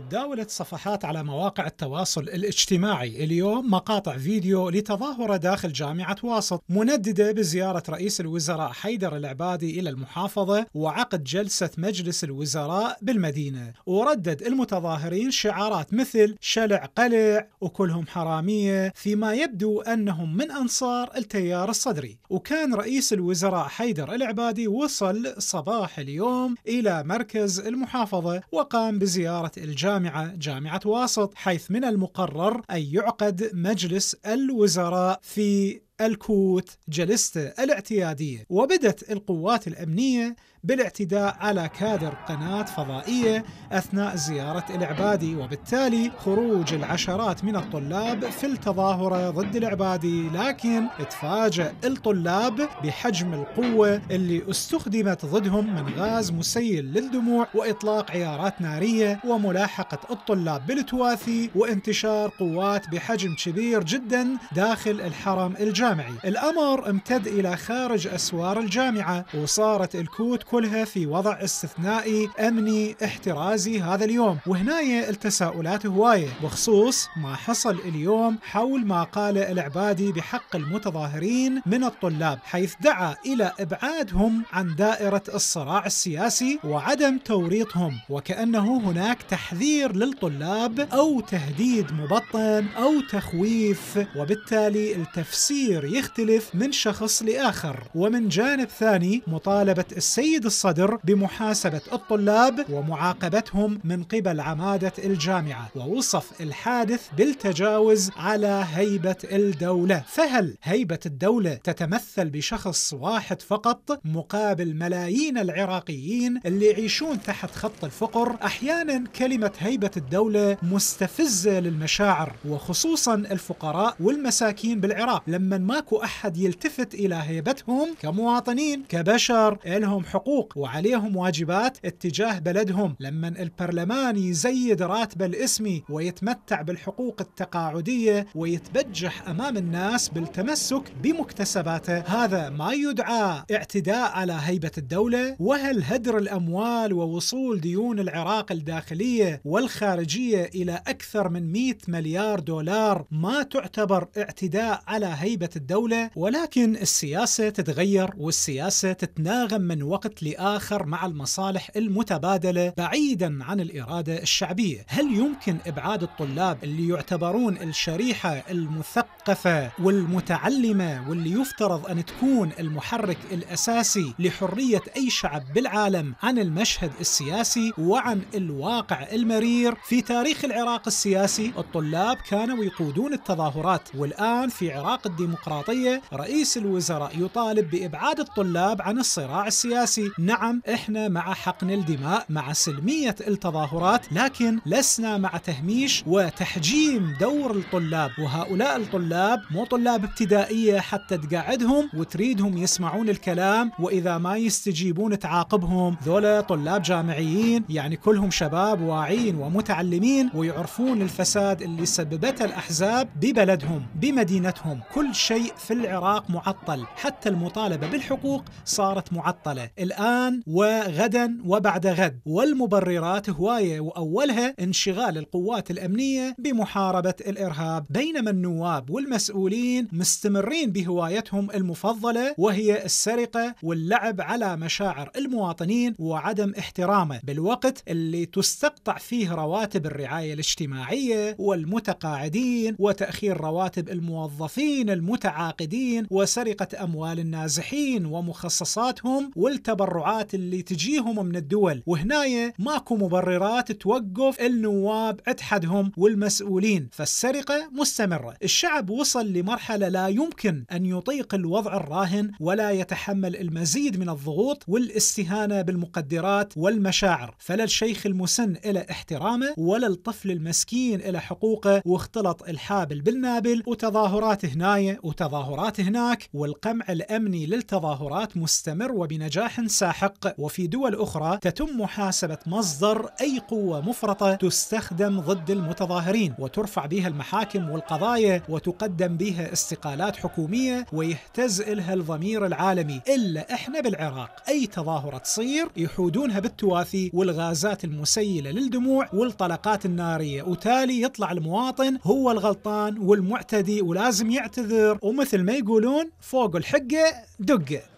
تداولت صفحات على مواقع التواصل الاجتماعي اليوم مقاطع فيديو لتظاهرة داخل جامعة واسط منددة بزيارة رئيس الوزراء حيدر العبادي إلى المحافظة وعقد جلسة مجلس الوزراء بالمدينة وردد المتظاهرين شعارات مثل شلع قلع وكلهم حرامية فيما يبدو أنهم من أنصار التيار الصدري وكان رئيس الوزراء حيدر العبادي وصل صباح اليوم إلى مركز المحافظة وقام بزيارة الجامعة الجامعة جامعة واسط حيث من المقرر أن يعقد مجلس الوزراء في الكوت جلسته الاعتيادية وبدت القوات الأمنية بالاعتداء على كادر قناة فضائية أثناء زيارة العبادي وبالتالي خروج العشرات من الطلاب في التظاهرة ضد العبادي لكن تفاجأ الطلاب بحجم القوة اللي استخدمت ضدهم من غاز مسيل للدموع وإطلاق عيارات نارية وملاحقة الطلاب بالتواثي وانتشار قوات بحجم كبير جدا داخل الحرم الجامعي الجامعي الأمر امتد إلى خارج أسوار الجامعة وصارت الكوت كلها في وضع استثنائي أمني احترازي هذا اليوم وهنا التساؤلات هواية بخصوص ما حصل اليوم حول ما قاله العبادي بحق المتظاهرين من الطلاب حيث دعا إلى إبعادهم عن دائرة الصراع السياسي وعدم توريطهم وكأنه هناك تحذير للطلاب أو تهديد مبطن أو تخويف وبالتالي التفسير التقرير يختلف من شخص لآخر ومن جانب ثاني مطالبة السيد الصدر بمحاسبة الطلاب ومعاقبتهم من قبل عمادة الجامعة ووصف الحادث بالتجاوز على هيبة الدولة فهل هيبة الدولة تتمثل بشخص واحد فقط مقابل ملايين العراقيين اللي يعيشون تحت خط الفقر أحيانا كلمة هيبة الدولة مستفزة للمشاعر وخصوصا الفقراء والمساكين بالعراق لما ماكو أحد يلتفت إلى هيبتهم كمواطنين كبشر لهم حقوق وعليهم واجبات اتجاه بلدهم لما البرلمان يزيد راتب الاسمي ويتمتع بالحقوق التقاعدية ويتبجح أمام الناس بالتمسك بمكتسباته هذا ما يدعى اعتداء على هيبة الدولة وهل هدر الأموال ووصول ديون العراق الداخلية والخارجية إلى أكثر من 100 مليار دولار ما تعتبر اعتداء على هيبة الدولة ولكن السياسة تتغير والسياسة تتناغم من وقت لآخر مع المصالح المتبادلة بعيدا عن الإرادة الشعبية هل يمكن إبعاد الطلاب اللي يعتبرون الشريحة المثقفة والمتعلمة واللي يفترض أن تكون المحرك الأساسي لحرية أي شعب بالعالم عن المشهد السياسي وعن الواقع المرير في تاريخ العراق السياسي الطلاب كانوا يقودون التظاهرات والآن في عراق الديمقراطية الديمقراطية رئيس الوزراء يطالب بإبعاد الطلاب عن الصراع السياسي نعم إحنا مع حقن الدماء مع سلمية التظاهرات لكن لسنا مع تهميش وتحجيم دور الطلاب وهؤلاء الطلاب مو طلاب ابتدائية حتى تقعدهم وتريدهم يسمعون الكلام وإذا ما يستجيبون تعاقبهم ذولا طلاب جامعيين يعني كلهم شباب واعين ومتعلمين ويعرفون الفساد اللي سببته الأحزاب ببلدهم بمدينتهم كل شيء في العراق معطل حتى المطالبة بالحقوق صارت معطلة الآن وغدا وبعد غد والمبررات هواية وأولها انشغال القوات الأمنية بمحاربة الإرهاب بينما النواب والمسؤولين مستمرين بهوايتهم المفضلة وهي السرقة واللعب على مشاعر المواطنين وعدم احترامه بالوقت اللي تستقطع فيه رواتب الرعاية الاجتماعية والمتقاعدين وتأخير رواتب الموظفين المتقاعدين المتعاقدين وسرقة أموال النازحين ومخصصاتهم والتبرعات اللي تجيهم من الدول وهناية ماكو مبررات توقف النواب اتحدهم والمسؤولين فالسرقة مستمرة الشعب وصل لمرحلة لا يمكن أن يطيق الوضع الراهن ولا يتحمل المزيد من الضغوط والاستهانة بالمقدرات والمشاعر فلا الشيخ المسن إلى احترامه ولا الطفل المسكين إلى حقوقه واختلط الحابل بالنابل وتظاهرات هناية وتظاهرات هناك والقمع الامني للتظاهرات مستمر وبنجاح ساحق وفي دول اخرى تتم محاسبه مصدر اي قوه مفرطه تستخدم ضد المتظاهرين وترفع بها المحاكم والقضايا وتقدم بها استقالات حكوميه ويهتز الها الضمير العالمي الا احنا بالعراق اي تظاهره تصير يحودونها بالتواثي والغازات المسيله للدموع والطلقات الناريه وتالي يطلع المواطن هو الغلطان والمعتدي ولازم يعتذر ومثل ما يقولون فوق الحقه دقه